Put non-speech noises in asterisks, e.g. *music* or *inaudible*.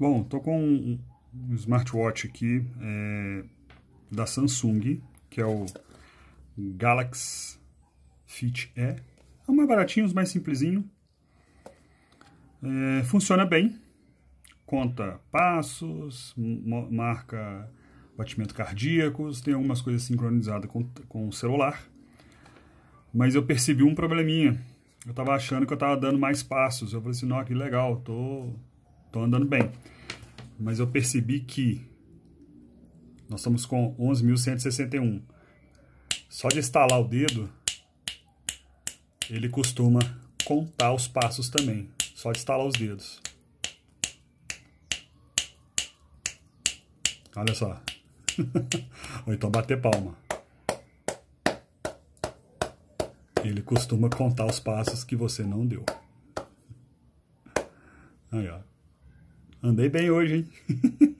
Bom, estou com um, smartwatch aqui é, da Samsung, que é o Galaxy Fit E. É o mais baratinho, o mais simplesinho. É, funciona bem, conta passos, marca batimento cardíacos, tem algumas coisas sincronizadas com, com o celular. Mas eu percebi um probleminha. Eu estava achando que eu estava dando mais passos. Eu falei assim, não, que legal, tô Estou andando bem. Mas eu percebi que nós estamos com 11.161. Só de estalar o dedo, ele costuma contar os passos também. Só de estalar os dedos. Olha só. *laughs* Ou então bater palma. Ele costuma contar os passos que você não deu. Aí, ó. Andei bem hoje, hein? *laughs*